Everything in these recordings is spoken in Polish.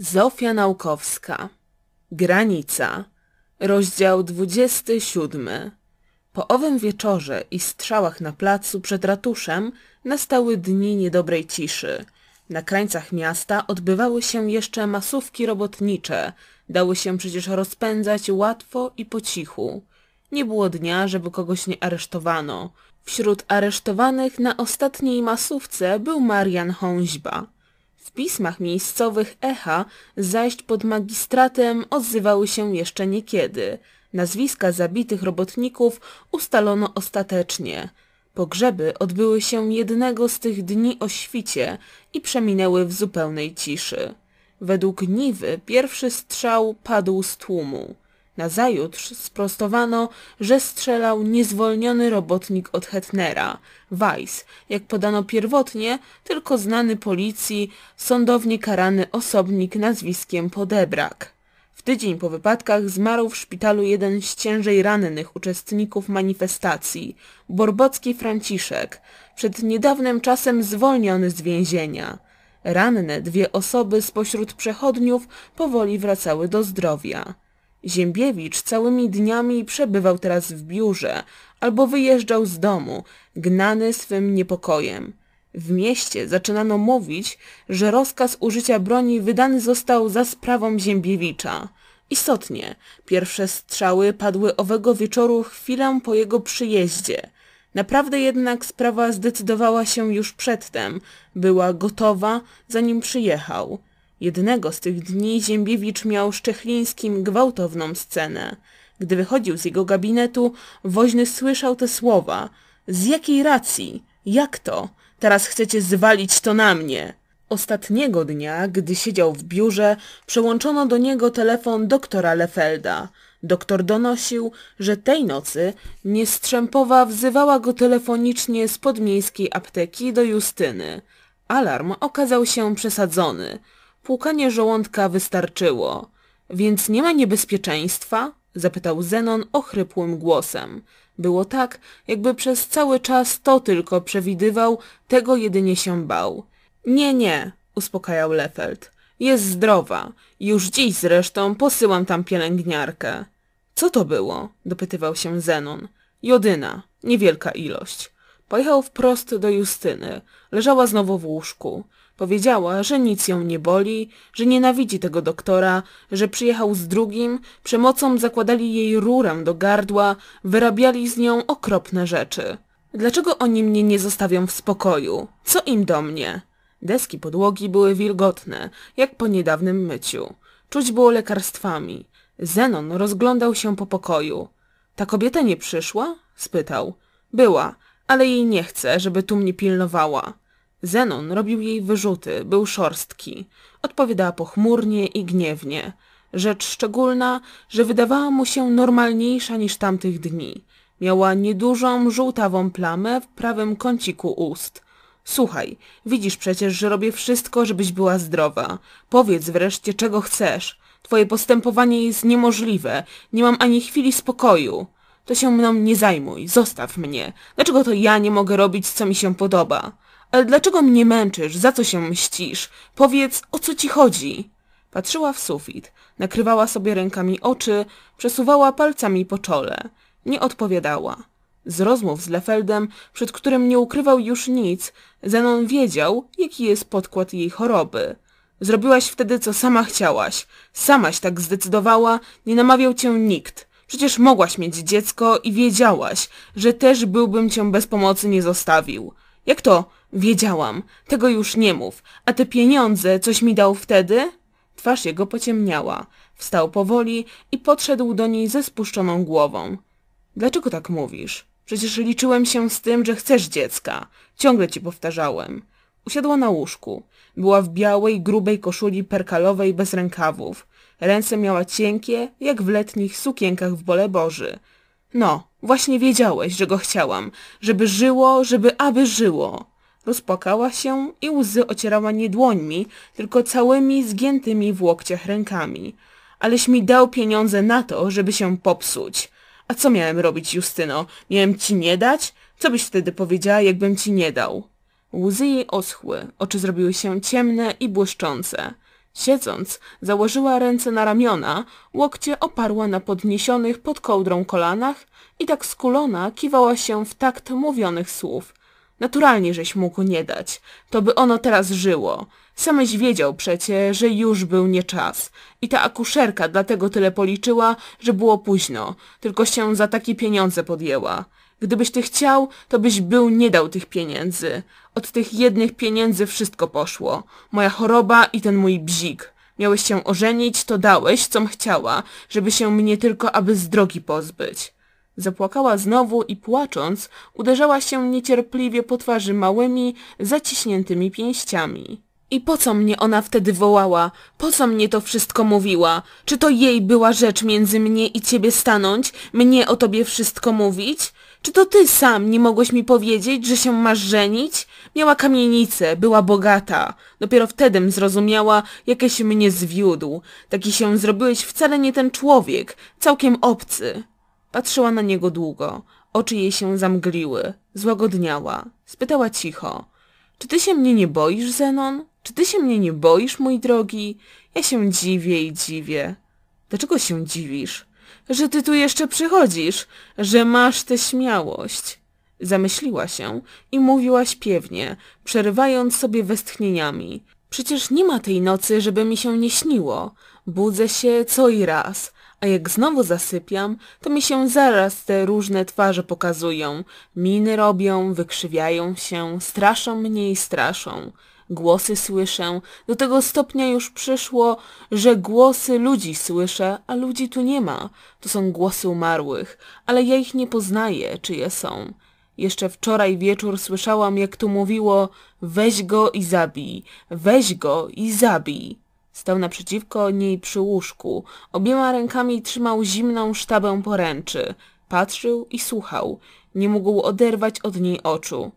Zofia Naukowska Granica Rozdział 27 Po owym wieczorze i strzałach na placu przed ratuszem nastały dni niedobrej ciszy. Na krańcach miasta odbywały się jeszcze masówki robotnicze. Dały się przecież rozpędzać łatwo i po cichu. Nie było dnia, żeby kogoś nie aresztowano. Wśród aresztowanych na ostatniej masówce był Marian Hąźba. W pismach miejscowych echa zajść pod magistratem odzywały się jeszcze niekiedy. Nazwiska zabitych robotników ustalono ostatecznie. Pogrzeby odbyły się jednego z tych dni o świcie i przeminęły w zupełnej ciszy. Według Niwy pierwszy strzał padł z tłumu. Nazajutrz sprostowano, że strzelał niezwolniony robotnik od Hetnera, Weiss, jak podano pierwotnie, tylko znany policji, sądownie karany osobnik nazwiskiem Podebrak. W tydzień po wypadkach zmarł w szpitalu jeden z ciężej rannych uczestników manifestacji, Borbocki Franciszek, przed niedawnym czasem zwolniony z więzienia. Ranne dwie osoby spośród przechodniów powoli wracały do zdrowia. Ziembiewicz całymi dniami przebywał teraz w biurze albo wyjeżdżał z domu, gnany swym niepokojem. W mieście zaczynano mówić, że rozkaz użycia broni wydany został za sprawą Ziembiewicza. Istotnie, pierwsze strzały padły owego wieczoru chwilę po jego przyjeździe. Naprawdę jednak sprawa zdecydowała się już przedtem, była gotowa, zanim przyjechał. Jednego z tych dni Ziembiewicz miał z Czechlińskim gwałtowną scenę. Gdy wychodził z jego gabinetu, woźny słyszał te słowa. Z jakiej racji? Jak to? Teraz chcecie zwalić to na mnie. Ostatniego dnia, gdy siedział w biurze, przełączono do niego telefon doktora Lefelda. Doktor donosił, że tej nocy Niestrzępowa wzywała go telefonicznie z podmiejskiej apteki do Justyny. Alarm okazał się przesadzony. Płukanie żołądka wystarczyło. Więc nie ma niebezpieczeństwa? zapytał Zenon ochrypłym głosem. Było tak, jakby przez cały czas to tylko przewidywał, tego jedynie się bał. Nie, nie, uspokajał Lefeld. Jest zdrowa. Już dziś zresztą posyłam tam pielęgniarkę. Co to było? dopytywał się Zenon. Jodyna. Niewielka ilość. Pojechał wprost do Justyny. Leżała znowu w łóżku. Powiedziała, że nic ją nie boli, że nienawidzi tego doktora, że przyjechał z drugim, przemocą zakładali jej rurę do gardła, wyrabiali z nią okropne rzeczy. Dlaczego oni mnie nie zostawią w spokoju? Co im do mnie? Deski podłogi były wilgotne, jak po niedawnym myciu. Czuć było lekarstwami. Zenon rozglądał się po pokoju. Ta kobieta nie przyszła? spytał. Była, ale jej nie chcę, żeby tu mnie pilnowała. Zenon robił jej wyrzuty, był szorstki. Odpowiadała pochmurnie i gniewnie. Rzecz szczególna, że wydawała mu się normalniejsza niż tamtych dni. Miała niedużą, żółtawą plamę w prawym kąciku ust. Słuchaj, widzisz przecież, że robię wszystko, żebyś była zdrowa. Powiedz wreszcie, czego chcesz. Twoje postępowanie jest niemożliwe. Nie mam ani chwili spokoju. To się mną nie zajmuj. Zostaw mnie. Dlaczego to ja nie mogę robić, co mi się podoba? Ale dlaczego mnie męczysz? Za co się mścisz? Powiedz, o co ci chodzi? Patrzyła w sufit, nakrywała sobie rękami oczy, przesuwała palcami po czole. Nie odpowiadała. Z rozmów z Lefeldem, przed którym nie ukrywał już nic, Zenon wiedział, jaki jest podkład jej choroby. Zrobiłaś wtedy, co sama chciałaś. Samaś tak zdecydowała, nie namawiał cię nikt. Przecież mogłaś mieć dziecko i wiedziałaś, że też byłbym cię bez pomocy nie zostawił. Jak to? Wiedziałam, tego już nie mów, a te pieniądze, coś mi dał wtedy? Twarz jego pociemniała. Wstał powoli i podszedł do niej ze spuszczoną głową. Dlaczego tak mówisz? Przecież liczyłem się z tym, że chcesz dziecka. Ciągle ci powtarzałem. Usiadła na łóżku. Była w białej, grubej koszuli perkalowej bez rękawów. Ręce miała cienkie, jak w letnich sukienkach w bole Boży. No, właśnie wiedziałeś, że go chciałam. Żeby żyło, żeby aby żyło rozpłakała się i łzy ocierała nie dłońmi, tylko całymi zgiętymi w łokciach rękami. Aleś mi dał pieniądze na to, żeby się popsuć. A co miałem robić, Justyno? Miałem ci nie dać? Co byś wtedy powiedziała, jakbym ci nie dał? Łzy jej oschły, oczy zrobiły się ciemne i błyszczące. Siedząc, założyła ręce na ramiona, łokcie oparła na podniesionych pod kołdrą kolanach i tak skulona kiwała się w takt mówionych słów, Naturalnie, żeś mu go nie dać. To by ono teraz żyło. Sameś wiedział przecie, że już był nie czas. I ta akuszerka dlatego tyle policzyła, że było późno. Tylko się za takie pieniądze podjęła. Gdybyś ty chciał, to byś był nie dał tych pieniędzy. Od tych jednych pieniędzy wszystko poszło. Moja choroba i ten mój bzik. Miałeś się ożenić, to dałeś, com chciała, żeby się mnie tylko aby z drogi pozbyć. Zapłakała znowu i płacząc uderzała się niecierpliwie po twarzy małymi, zaciśniętymi pięściami. I po co mnie ona wtedy wołała? Po co mnie to wszystko mówiła? Czy to jej była rzecz między mnie i ciebie stanąć? Mnie o tobie wszystko mówić? Czy to ty sam nie mogłeś mi powiedzieć, że się masz żenić? Miała kamienicę, była bogata. Dopiero wtedym zrozumiała, jakie się mnie zwiódł. Taki się zrobiłeś wcale nie ten człowiek, całkiem obcy. Patrzyła na niego długo. Oczy jej się zamgliły. Złagodniała. Spytała cicho. Czy ty się mnie nie boisz, Zenon? Czy ty się mnie nie boisz, mój drogi? Ja się dziwię i dziwię. Dlaczego się dziwisz? Że ty tu jeszcze przychodzisz, że masz tę śmiałość. Zamyśliła się i mówiła śpiewnie, przerywając sobie westchnieniami. Przecież nie ma tej nocy, żeby mi się nie śniło. Budzę się co i raz a jak znowu zasypiam, to mi się zaraz te różne twarze pokazują, miny robią, wykrzywiają się, straszą mnie i straszą. Głosy słyszę, do tego stopnia już przyszło, że głosy ludzi słyszę, a ludzi tu nie ma. To są głosy umarłych, ale ja ich nie poznaję, czyje są. Jeszcze wczoraj wieczór słyszałam, jak tu mówiło, weź go i zabij, weź go i zabij. Stał naprzeciwko niej przy łóżku. Obiema rękami trzymał zimną sztabę poręczy. Patrzył i słuchał. Nie mógł oderwać od niej oczu.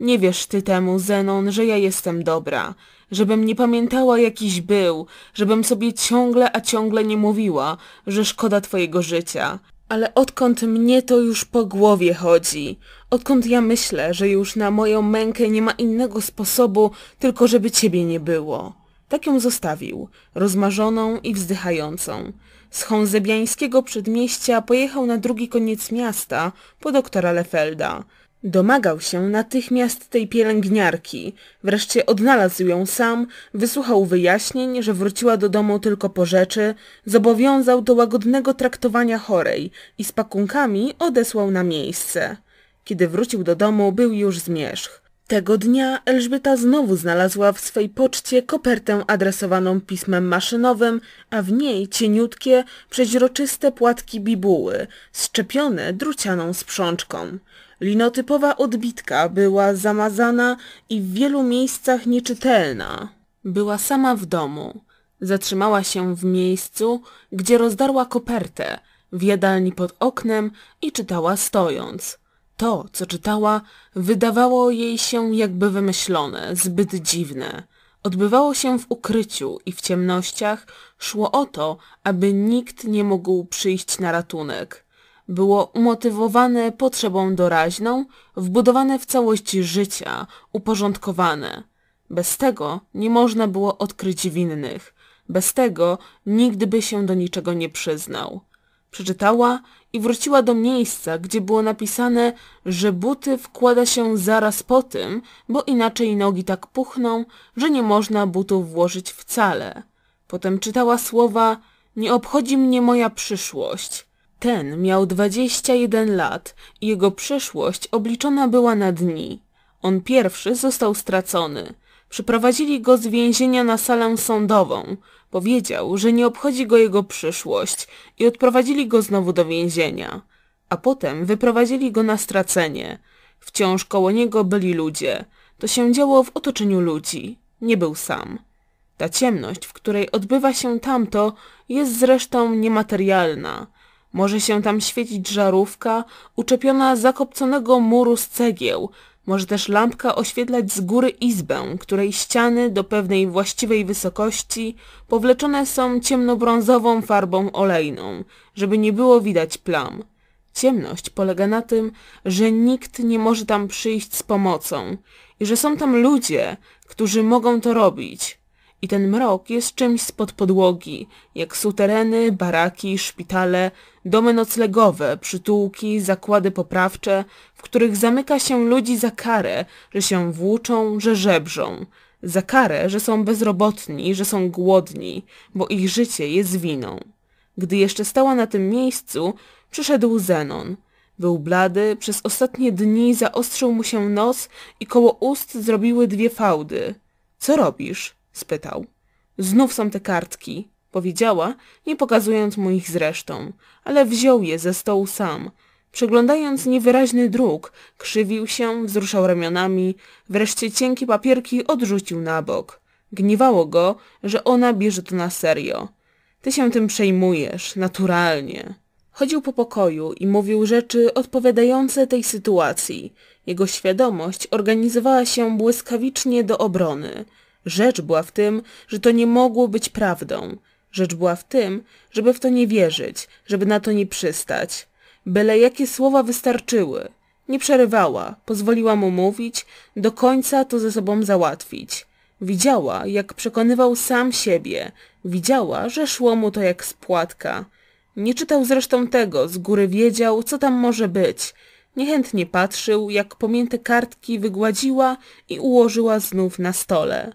Nie wiesz ty temu, Zenon, że ja jestem dobra. Żebym nie pamiętała jakiś był, żebym sobie ciągle a ciągle nie mówiła, że szkoda twojego życia. Ale odkąd mnie to już po głowie chodzi? Odkąd ja myślę, że już na moją mękę nie ma innego sposobu, tylko żeby ciebie nie było? Tak ją zostawił, rozmarzoną i wzdychającą. Z chązebiańskiego przedmieścia pojechał na drugi koniec miasta po doktora Lefelda. Domagał się natychmiast tej pielęgniarki. Wreszcie odnalazł ją sam, wysłuchał wyjaśnień, że wróciła do domu tylko po rzeczy, zobowiązał do łagodnego traktowania chorej i z pakunkami odesłał na miejsce. Kiedy wrócił do domu, był już zmierzch. Tego dnia Elżbieta znowu znalazła w swej poczcie kopertę adresowaną pismem maszynowym, a w niej cieniutkie, przeźroczyste płatki bibuły, szczepione drucianą sprzączką. Linotypowa odbitka była zamazana i w wielu miejscach nieczytelna. Była sama w domu. Zatrzymała się w miejscu, gdzie rozdarła kopertę, w jadalni pod oknem i czytała stojąc – to, co czytała, wydawało jej się jakby wymyślone, zbyt dziwne. Odbywało się w ukryciu i w ciemnościach szło o to, aby nikt nie mógł przyjść na ratunek. Było umotywowane potrzebą doraźną, wbudowane w całość życia, uporządkowane. Bez tego nie można było odkryć winnych. Bez tego nigdy by się do niczego nie przyznał. Przeczytała i wróciła do miejsca, gdzie było napisane, że buty wkłada się zaraz po tym, bo inaczej nogi tak puchną, że nie można butów włożyć wcale. Potem czytała słowa Nie obchodzi mnie moja przyszłość. Ten miał 21 lat i jego przyszłość obliczona była na dni. On pierwszy został stracony. Przyprowadzili go z więzienia na salę sądową. Powiedział, że nie obchodzi go jego przyszłość i odprowadzili go znowu do więzienia. A potem wyprowadzili go na stracenie. Wciąż koło niego byli ludzie. To się działo w otoczeniu ludzi. Nie był sam. Ta ciemność, w której odbywa się tamto, jest zresztą niematerialna. Może się tam świecić żarówka uczepiona zakopconego muru z cegieł, może też lampka oświetlać z góry izbę, której ściany do pewnej właściwej wysokości powleczone są ciemnobrązową farbą olejną, żeby nie było widać plam. Ciemność polega na tym, że nikt nie może tam przyjść z pomocą i że są tam ludzie, którzy mogą to robić, i ten mrok jest czymś spod podłogi, jak sutereny, baraki, szpitale, domy noclegowe, przytułki, zakłady poprawcze, w których zamyka się ludzi za karę, że się włóczą, że żebrzą. Za karę, że są bezrobotni, że są głodni, bo ich życie jest winą. Gdy jeszcze stała na tym miejscu, przyszedł Zenon. Był blady, przez ostatnie dni zaostrzył mu się nos i koło ust zrobiły dwie fałdy. Co robisz? spytał. Znów są te kartki, powiedziała, nie pokazując mu ich zresztą, ale wziął je ze stołu sam. Przeglądając niewyraźny druk, krzywił się, wzruszał ramionami, wreszcie cienkie papierki odrzucił na bok. Gniewało go, że ona bierze to na serio. Ty się tym przejmujesz, naturalnie. Chodził po pokoju i mówił rzeczy odpowiadające tej sytuacji. Jego świadomość organizowała się błyskawicznie do obrony. Rzecz była w tym, że to nie mogło być prawdą. Rzecz była w tym, żeby w to nie wierzyć, żeby na to nie przystać. Byle jakie słowa wystarczyły. Nie przerywała, pozwoliła mu mówić, do końca to ze sobą załatwić. Widziała, jak przekonywał sam siebie. Widziała, że szło mu to jak spłatka. Nie czytał zresztą tego, z góry wiedział, co tam może być. Niechętnie patrzył, jak pomięte kartki wygładziła i ułożyła znów na stole.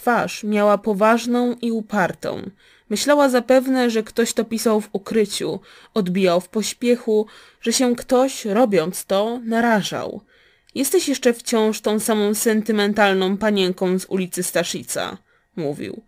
Twarz miała poważną i upartą. Myślała zapewne, że ktoś to pisał w ukryciu, odbijał w pośpiechu, że się ktoś, robiąc to, narażał. Jesteś jeszcze wciąż tą samą sentymentalną panienką z ulicy Staszica, mówił.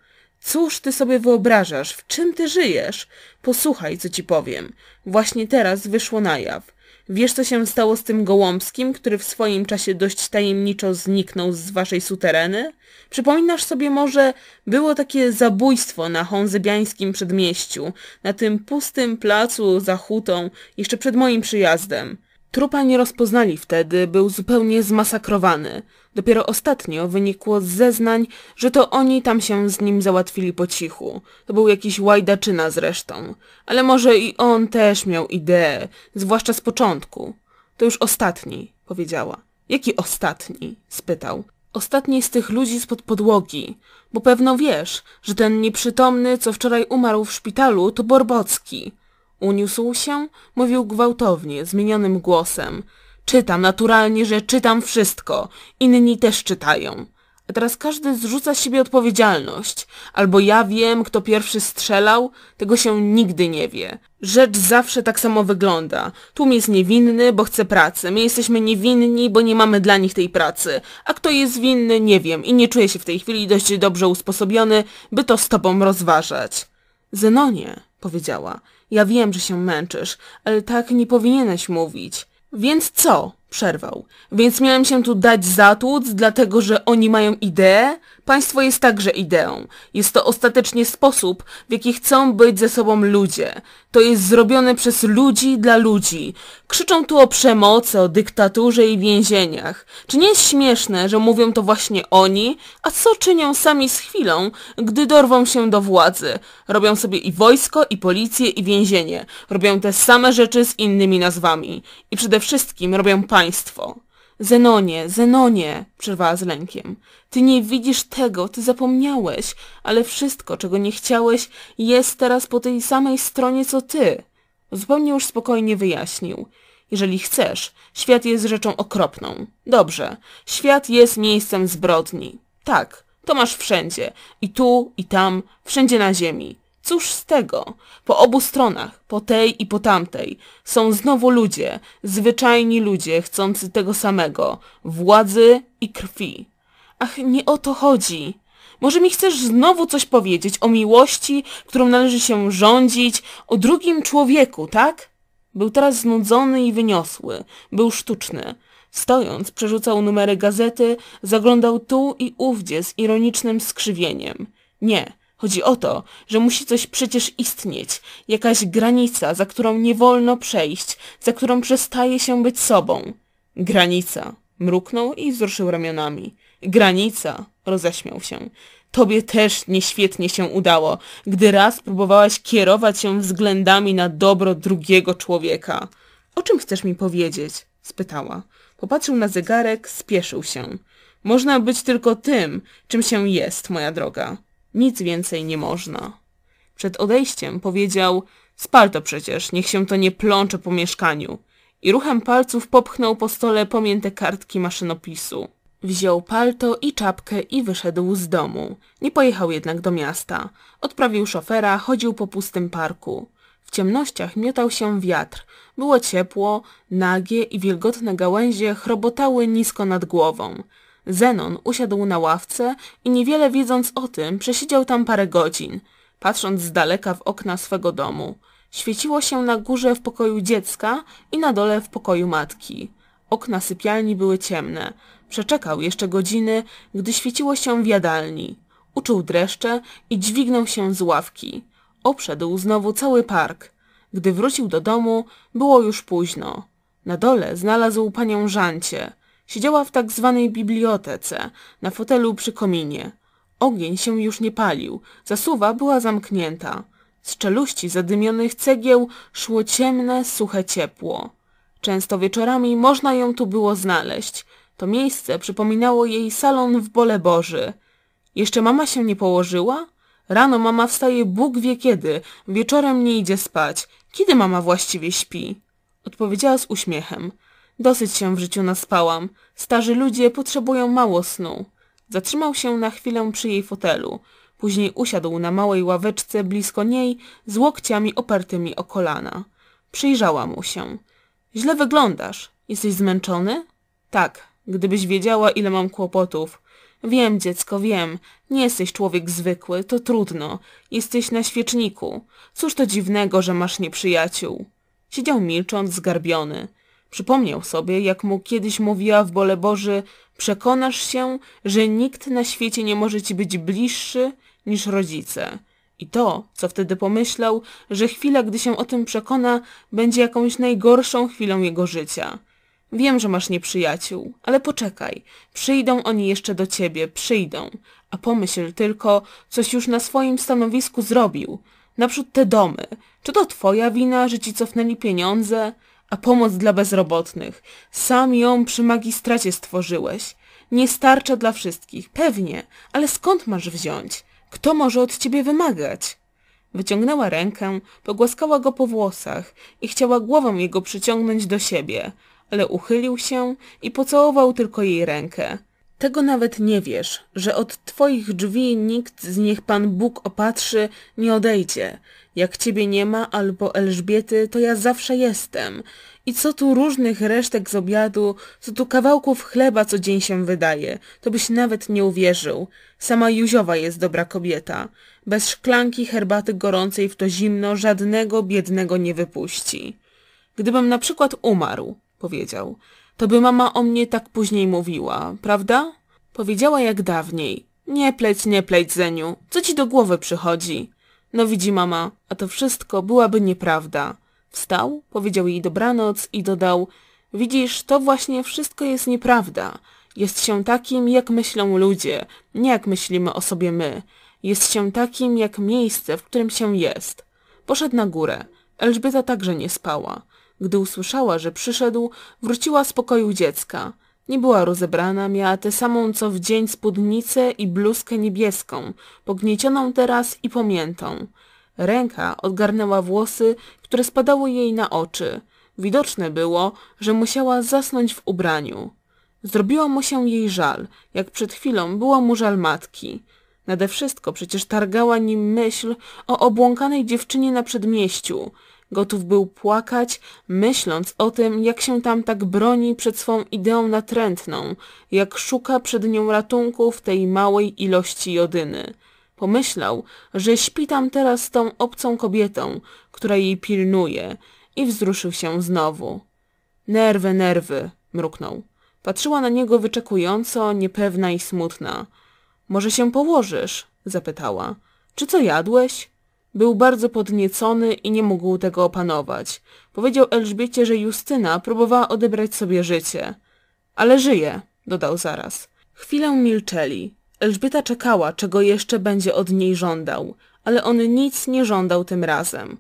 Cóż ty sobie wyobrażasz? W czym ty żyjesz? Posłuchaj, co ci powiem. Właśnie teraz wyszło na jaw. Wiesz, co się stało z tym Gołąbskim, który w swoim czasie dość tajemniczo zniknął z waszej sutereny? Przypominasz sobie może, było takie zabójstwo na honzybiańskim przedmieściu, na tym pustym placu za hutą, jeszcze przed moim przyjazdem. Trupa nie rozpoznali wtedy, był zupełnie zmasakrowany. Dopiero ostatnio wynikło z zeznań, że to oni tam się z nim załatwili po cichu. To był jakiś łajdaczyna zresztą. Ale może i on też miał ideę, zwłaszcza z początku. To już ostatni, powiedziała. Jaki ostatni? spytał. Ostatni z tych ludzi spod podłogi, bo pewno wiesz, że ten nieprzytomny, co wczoraj umarł w szpitalu, to Borbocki. Uniósł się, mówił gwałtownie, zmienionym głosem. Czytam, naturalnie, że czytam wszystko. Inni też czytają. A teraz każdy zrzuca z siebie odpowiedzialność. Albo ja wiem, kto pierwszy strzelał, tego się nigdy nie wie. Rzecz zawsze tak samo wygląda. Tłum jest niewinny, bo chce pracy. My jesteśmy niewinni, bo nie mamy dla nich tej pracy. A kto jest winny, nie wiem i nie czuję się w tej chwili dość dobrze usposobiony, by to z tobą rozważać. Zenonie, powiedziała, ja wiem, że się męczysz, ale tak nie powinieneś mówić. Więc co? Przerwał. Więc miałem się tu dać zatłuc, dlatego że oni mają ideę? Państwo jest także ideą. Jest to ostatecznie sposób, w jaki chcą być ze sobą ludzie. To jest zrobione przez ludzi dla ludzi. Krzyczą tu o przemocy, o dyktaturze i więzieniach. Czy nie jest śmieszne, że mówią to właśnie oni? A co czynią sami z chwilą, gdy dorwą się do władzy? Robią sobie i wojsko, i policję, i więzienie. Robią te same rzeczy z innymi nazwami. I przede wszystkim robią państwo państwo. Zenonie, Zenonie, przerwała z lękiem. Ty nie widzisz tego, ty zapomniałeś, ale wszystko, czego nie chciałeś, jest teraz po tej samej stronie co ty. Zupełnie już spokojnie wyjaśnił. Jeżeli chcesz, świat jest rzeczą okropną. Dobrze, świat jest miejscem zbrodni. Tak, to masz wszędzie. I tu, i tam, wszędzie na ziemi. Cóż z tego? Po obu stronach, po tej i po tamtej, są znowu ludzie, zwyczajni ludzie chcący tego samego, władzy i krwi. Ach, nie o to chodzi. Może mi chcesz znowu coś powiedzieć o miłości, którą należy się rządzić, o drugim człowieku, tak? Był teraz znudzony i wyniosły. Był sztuczny. Stojąc, przerzucał numery gazety, zaglądał tu i ówdzie z ironicznym skrzywieniem. Nie, Chodzi o to, że musi coś przecież istnieć, jakaś granica, za którą nie wolno przejść, za którą przestaje się być sobą. Granica. Mruknął i wzruszył ramionami. Granica. Roześmiał się. Tobie też nieświetnie się udało, gdy raz próbowałaś kierować się względami na dobro drugiego człowieka. O czym chcesz mi powiedzieć? spytała. Popatrzył na zegarek, spieszył się. Można być tylko tym, czym się jest, moja droga. Nic więcej nie można. Przed odejściem powiedział, spal to przecież, niech się to nie plącze po mieszkaniu. I ruchem palców popchnął po stole pomięte kartki maszynopisu. Wziął palto i czapkę i wyszedł z domu. Nie pojechał jednak do miasta. Odprawił szofera, chodził po pustym parku. W ciemnościach miotał się wiatr. Było ciepło, nagie i wilgotne gałęzie chrobotały nisko nad głową. Zenon usiadł na ławce i niewiele wiedząc o tym, przesiedział tam parę godzin, patrząc z daleka w okna swego domu. Świeciło się na górze w pokoju dziecka i na dole w pokoju matki. Okna sypialni były ciemne. Przeczekał jeszcze godziny, gdy świeciło się w jadalni. Uczuł dreszcze i dźwignął się z ławki. Obszedł znowu cały park. Gdy wrócił do domu, było już późno. Na dole znalazł panią Żancie. Siedziała w tak zwanej bibliotece, na fotelu przy kominie. Ogień się już nie palił, zasuwa była zamknięta. Z czeluści zadymionych cegieł szło ciemne, suche ciepło. Często wieczorami można ją tu było znaleźć. To miejsce przypominało jej salon w Bole Boży. Jeszcze mama się nie położyła? Rano mama wstaje Bóg wie kiedy, wieczorem nie idzie spać. Kiedy mama właściwie śpi? Odpowiedziała z uśmiechem. Dosyć się w życiu naspałam. Starzy ludzie potrzebują mało snu. Zatrzymał się na chwilę przy jej fotelu. Później usiadł na małej ławeczce blisko niej z łokciami opartymi o kolana. Przyjrzała mu się. Źle wyglądasz. Jesteś zmęczony? Tak, gdybyś wiedziała ile mam kłopotów. Wiem, dziecko, wiem. Nie jesteś człowiek zwykły, to trudno. Jesteś na świeczniku. Cóż to dziwnego, że masz nieprzyjaciół. Siedział milcząc, zgarbiony. Przypomniał sobie, jak mu kiedyś mówiła w bole Boży, przekonasz się, że nikt na świecie nie może ci być bliższy niż rodzice. I to, co wtedy pomyślał, że chwila, gdy się o tym przekona, będzie jakąś najgorszą chwilą jego życia. Wiem, że masz nieprzyjaciół, ale poczekaj. Przyjdą oni jeszcze do ciebie, przyjdą. A pomyśl tylko, coś już na swoim stanowisku zrobił. Naprzód te domy. Czy to twoja wina, że ci cofnęli pieniądze? a pomoc dla bezrobotnych. Sam ją przy magistracie stworzyłeś. Nie starcza dla wszystkich, pewnie, ale skąd masz wziąć? Kto może od ciebie wymagać? Wyciągnęła rękę, pogłaskała go po włosach i chciała głową jego przyciągnąć do siebie, ale uchylił się i pocałował tylko jej rękę. Tego nawet nie wiesz, że od twoich drzwi nikt z niech Pan Bóg opatrzy nie odejdzie, jak ciebie nie ma albo Elżbiety, to ja zawsze jestem. I co tu różnych resztek z obiadu, co tu kawałków chleba co dzień się wydaje, to byś nawet nie uwierzył. Sama Józiowa jest dobra kobieta. Bez szklanki herbaty gorącej w to zimno żadnego biednego nie wypuści. Gdybym na przykład umarł, powiedział, to by mama o mnie tak później mówiła, prawda? Powiedziała jak dawniej. Nie pleć, nie pleć, Zeniu, co ci do głowy przychodzi? No widzi mama, a to wszystko byłaby nieprawda. Wstał, powiedział jej dobranoc i dodał Widzisz, to właśnie wszystko jest nieprawda. Jest się takim, jak myślą ludzie, nie jak myślimy o sobie my. Jest się takim, jak miejsce, w którym się jest. Poszedł na górę. Elżbieta także nie spała. Gdy usłyszała, że przyszedł, wróciła z pokoju dziecka. Nie była rozebrana, miała tę samą co w dzień spódnicę i bluzkę niebieską, pogniecioną teraz i pomiętą. Ręka odgarnęła włosy, które spadały jej na oczy. Widoczne było, że musiała zasnąć w ubraniu. Zrobiło mu się jej żal, jak przed chwilą było mu żal matki. Nade wszystko przecież targała nim myśl o obłąkanej dziewczynie na przedmieściu, Gotów był płakać, myśląc o tym, jak się tam tak broni przed swą ideą natrętną, jak szuka przed nią ratunku w tej małej ilości jodyny. Pomyślał, że śpi tam teraz z tą obcą kobietą, która jej pilnuje i wzruszył się znowu. Nerwy, nerwy, mruknął. Patrzyła na niego wyczekująco, niepewna i smutna. Może się położysz? zapytała. Czy co jadłeś? Był bardzo podniecony i nie mógł tego opanować. Powiedział Elżbiecie, że Justyna próbowała odebrać sobie życie. Ale żyje, dodał zaraz. Chwilę milczeli. Elżbieta czekała, czego jeszcze będzie od niej żądał, ale on nic nie żądał tym razem.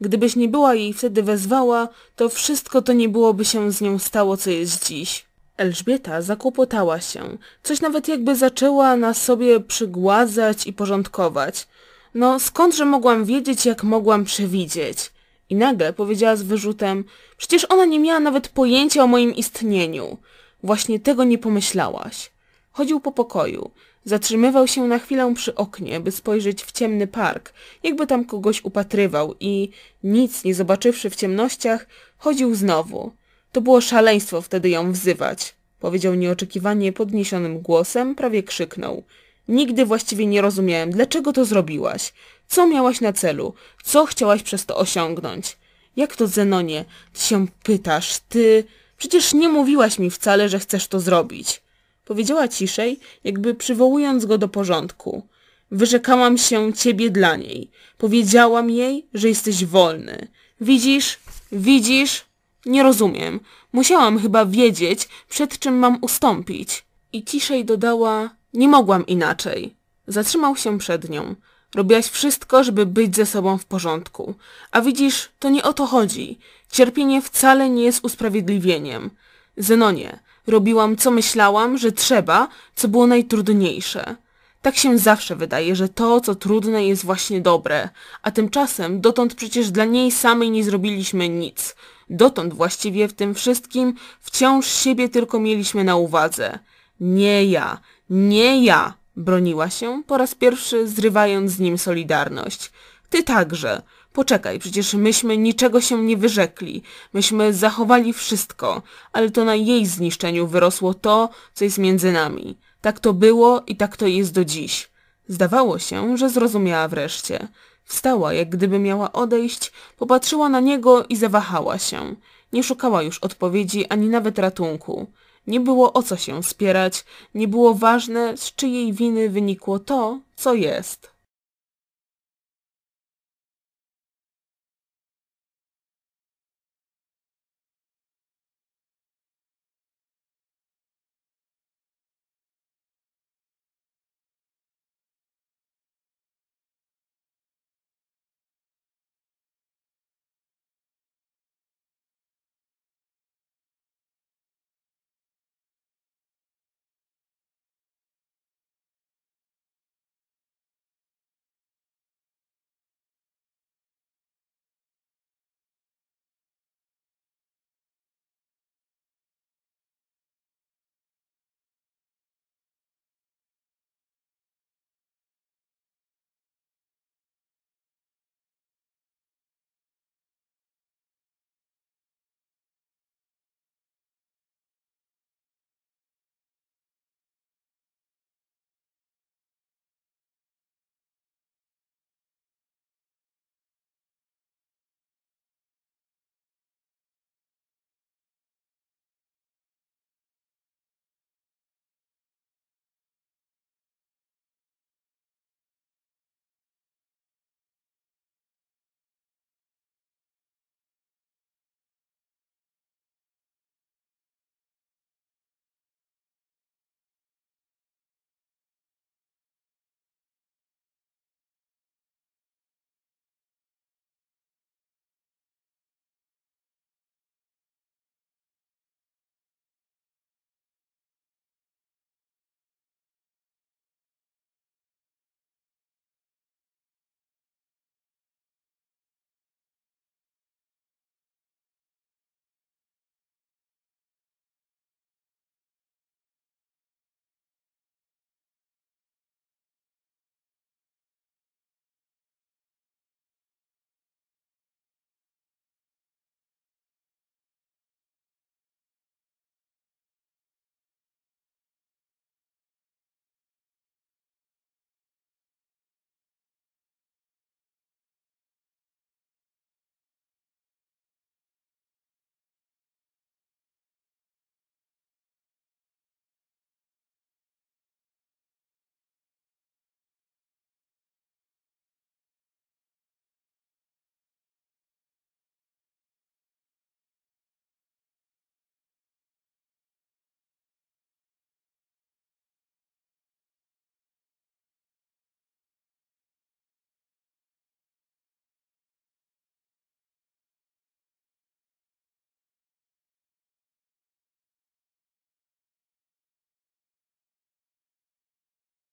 Gdybyś nie była jej wtedy wezwała, to wszystko to nie byłoby się z nią stało, co jest dziś. Elżbieta zakłopotała się, coś nawet jakby zaczęła na sobie przygładzać i porządkować. No skądże mogłam wiedzieć, jak mogłam przewidzieć? I nagle powiedziała z wyrzutem, przecież ona nie miała nawet pojęcia o moim istnieniu. Właśnie tego nie pomyślałaś. Chodził po pokoju. Zatrzymywał się na chwilę przy oknie, by spojrzeć w ciemny park, jakby tam kogoś upatrywał i, nic nie zobaczywszy w ciemnościach, chodził znowu. To było szaleństwo wtedy ją wzywać, powiedział nieoczekiwanie podniesionym głosem, prawie krzyknął. Nigdy właściwie nie rozumiałem, dlaczego to zrobiłaś. Co miałaś na celu? Co chciałaś przez to osiągnąć? Jak to, Zenonie? Ty się pytasz, ty... Przecież nie mówiłaś mi wcale, że chcesz to zrobić. Powiedziała ciszej, jakby przywołując go do porządku. Wyrzekałam się ciebie dla niej. Powiedziałam jej, że jesteś wolny. Widzisz? Widzisz? Nie rozumiem. Musiałam chyba wiedzieć, przed czym mam ustąpić. I ciszej dodała, nie mogłam inaczej. Zatrzymał się przed nią. Robiłaś wszystko, żeby być ze sobą w porządku. A widzisz, to nie o to chodzi. Cierpienie wcale nie jest usprawiedliwieniem. Zenonie, robiłam co myślałam, że trzeba, co było najtrudniejsze. Tak się zawsze wydaje, że to, co trudne, jest właśnie dobre, a tymczasem dotąd przecież dla niej samej nie zrobiliśmy nic. Dotąd właściwie w tym wszystkim wciąż siebie tylko mieliśmy na uwadze. Nie ja, nie ja, broniła się po raz pierwszy, zrywając z nim solidarność. Ty także. Poczekaj, przecież myśmy niczego się nie wyrzekli. Myśmy zachowali wszystko, ale to na jej zniszczeniu wyrosło to, co jest między nami. Tak to było i tak to jest do dziś. Zdawało się, że zrozumiała wreszcie. Wstała, jak gdyby miała odejść, popatrzyła na niego i zawahała się. Nie szukała już odpowiedzi ani nawet ratunku. Nie było o co się spierać, nie było ważne, z czyjej winy wynikło to, co jest.